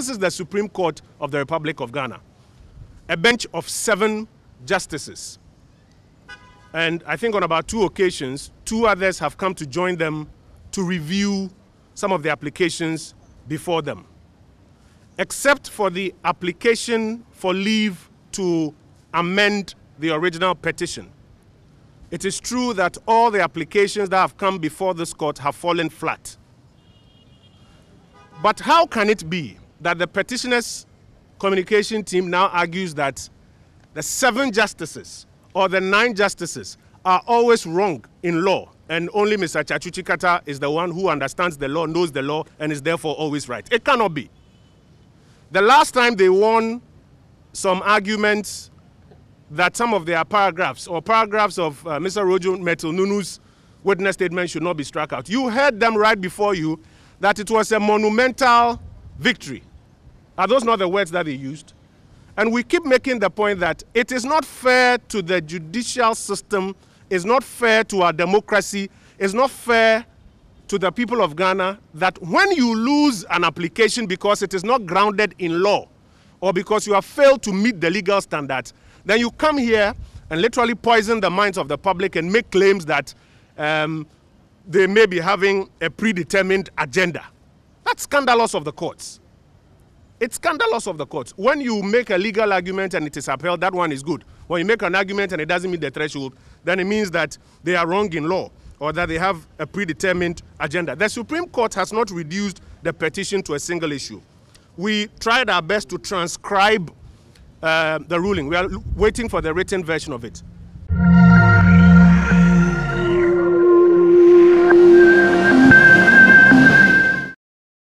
This is the Supreme Court of the Republic of Ghana, a bench of seven justices. And I think on about two occasions, two others have come to join them to review some of the applications before them. Except for the application for leave to amend the original petition. It is true that all the applications that have come before this court have fallen flat. But how can it be that the petitioner's communication team now argues that the seven justices or the nine justices are always wrong in law and only Mr. Chachuchikata is the one who understands the law, knows the law, and is therefore always right. It cannot be. The last time they won some arguments that some of their paragraphs or paragraphs of uh, Mr. Rojo Metonunu's witness statement should not be struck out. You heard them right before you that it was a monumental victory. Are those not the words that they used? And we keep making the point that it is not fair to the judicial system, it's not fair to our democracy, it's not fair to the people of Ghana that when you lose an application because it is not grounded in law or because you have failed to meet the legal standards, then you come here and literally poison the minds of the public and make claims that um, they may be having a predetermined agenda. That's scandalous of the courts. It's scandalous of the courts. When you make a legal argument and it is upheld, that one is good. When you make an argument and it doesn't meet the threshold, then it means that they are wrong in law or that they have a predetermined agenda. The Supreme Court has not reduced the petition to a single issue. We tried our best to transcribe uh, the ruling. We are waiting for the written version of it.